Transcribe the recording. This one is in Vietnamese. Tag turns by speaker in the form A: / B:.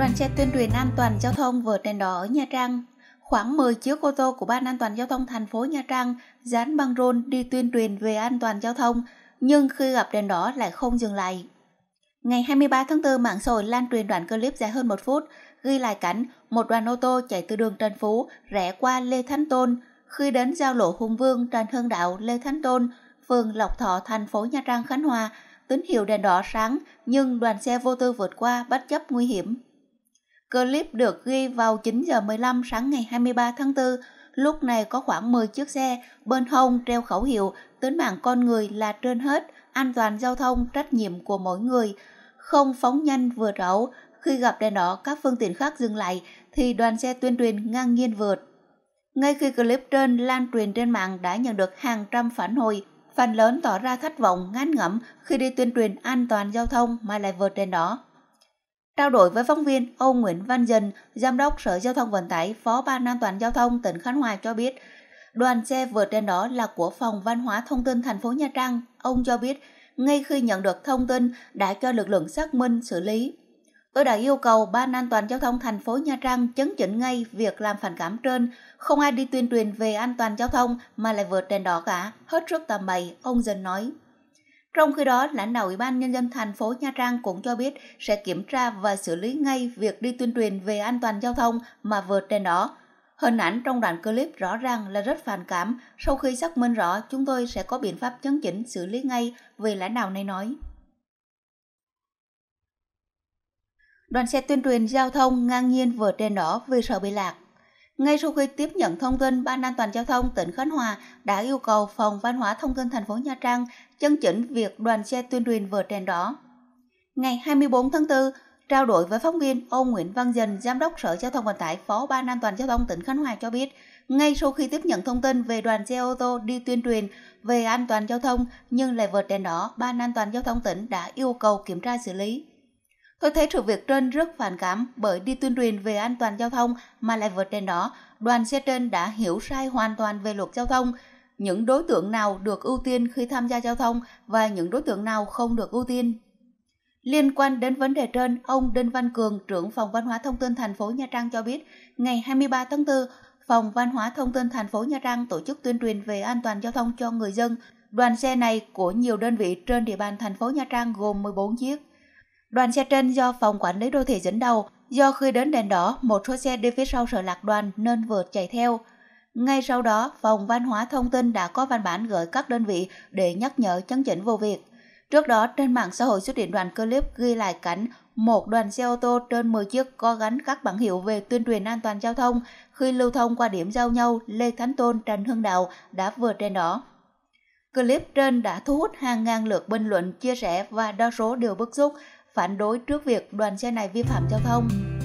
A: đoàn xe tuyên truyền an toàn giao thông vượt đèn đỏ ở Nha Trang. Khoảng 10 chiếc ô tô của Ban An toàn giao thông thành phố Nha Trang dán băng rôn đi tuyên truyền về an toàn giao thông, nhưng khi gặp đèn đỏ lại không dừng lại. Ngày 23 tháng 4, mạng xã hội lan truyền đoạn clip dài hơn một phút, ghi lại cảnh một đoàn ô tô chạy từ đường Trần Phú rẽ qua Lê Thánh Tôn. Khi đến giao lộ Hùng Vương, Trần Hưng Đạo, Lê Thánh Tôn, phường Lộc Thọ, thành phố Nha Trang, Khánh Hòa, tín hiệu đèn đỏ sáng nhưng đoàn xe vô tư vượt qua bất chấp nguy hiểm. Clip được ghi vào 9 giờ 15 sáng ngày 23 tháng 4. Lúc này có khoảng 10 chiếc xe bên hông treo khẩu hiệu tính mạng con người là trên hết, an toàn giao thông trách nhiệm của mỗi người. Không phóng nhanh vừa rẩu, khi gặp đèn đỏ các phương tiện khác dừng lại thì đoàn xe tuyên truyền ngang nhiên vượt. Ngay khi clip trên lan truyền trên mạng đã nhận được hàng trăm phản hồi, phần lớn tỏ ra thất vọng ngán ngẩm khi đi tuyên truyền an toàn giao thông mà lại vượt đèn đỏ. Trao đổi với phóng viên, ông Nguyễn Văn Dần, Giám đốc Sở Giao thông Vận tải, Phó Ban An toàn Giao thông tỉnh Khánh Hòa cho biết, đoàn xe vượt trên đó là của Phòng Văn hóa Thông tin thành phố Nha Trang. Ông cho biết, ngay khi nhận được thông tin đã cho lực lượng xác minh xử lý. Tôi đã yêu cầu Ban An toàn Giao thông thành phố Nha Trang chấn chỉnh ngay việc làm phản cảm trên. Không ai đi tuyên truyền về an toàn giao thông mà lại vượt đèn đỏ cả. Hết sức tầm bậy, ông Dân nói. Trong khi đó, lãnh đạo Ủy ban Nhân dân thành phố Nha Trang cũng cho biết sẽ kiểm tra và xử lý ngay việc đi tuyên truyền về an toàn giao thông mà vượt đèn đỏ. Hình ảnh trong đoạn clip rõ ràng là rất phản cảm. Sau khi xác minh rõ, chúng tôi sẽ có biện pháp chấn chỉnh xử lý ngay, vì lãnh đạo này nói. Đoàn xe tuyên truyền giao thông ngang nhiên vượt đèn đỏ vì sợ bị lạc. Ngay sau khi tiếp nhận thông tin, Ban An toàn giao thông tỉnh Khánh Hòa đã yêu cầu Phòng Văn hóa Thông tin thành phố Nha Trang chấn chỉnh việc đoàn xe tuyên truyền vượt đèn đỏ. Ngày 24 tháng 4, trao đổi với phóng viên, ông Nguyễn Văn Dần, Giám đốc Sở Giao thông Vận tải, Phó Ban An toàn giao thông tỉnh Khánh Hòa cho biết, ngay sau khi tiếp nhận thông tin về đoàn xe ô tô đi tuyên truyền về an toàn giao thông nhưng lại vượt đèn đỏ, Ban An toàn giao thông tỉnh đã yêu cầu kiểm tra xử lý. Tôi thấy sự việc trên rất phản cảm bởi đi tuyên truyền về an toàn giao thông mà lại vượt đèn đỏ, đoàn xe trên đã hiểu sai hoàn toàn về luật giao thông, những đối tượng nào được ưu tiên khi tham gia giao thông và những đối tượng nào không được ưu tiên. Liên quan đến vấn đề trên, ông Đinh Văn Cường, trưởng phòng văn hóa thông tin thành phố Nha Trang cho biết, ngày 23 tháng 4, phòng văn hóa thông tin thành phố Nha Trang tổ chức tuyên truyền về an toàn giao thông cho người dân. Đoàn xe này của nhiều đơn vị trên địa bàn thành phố Nha Trang gồm 14 chiếc. Đoàn xe trên do phòng quản lý đô thị dẫn đầu, do khi đến đèn đỏ, một số xe đi phía sau sợ lạc đoàn nên vượt chạy theo. Ngay sau đó, phòng văn hóa thông tin đã có văn bản gửi các đơn vị để nhắc nhở chấn chỉnh vụ việc. Trước đó, trên mạng xã hội xuất hiện đoạn clip ghi lại cảnh một đoàn xe ô tô trên 10 chiếc có gắn các bảng hiệu về tuyên truyền an toàn giao thông khi lưu thông qua điểm giao nhau Lê Thánh Tôn Trần Hưng Đạo đã vượt đèn đỏ. Clip trên đã thu hút hàng ngàn lượt bình luận, chia sẻ và đa số đều bức xúc phản đối trước việc đoàn xe này vi phạm giao thông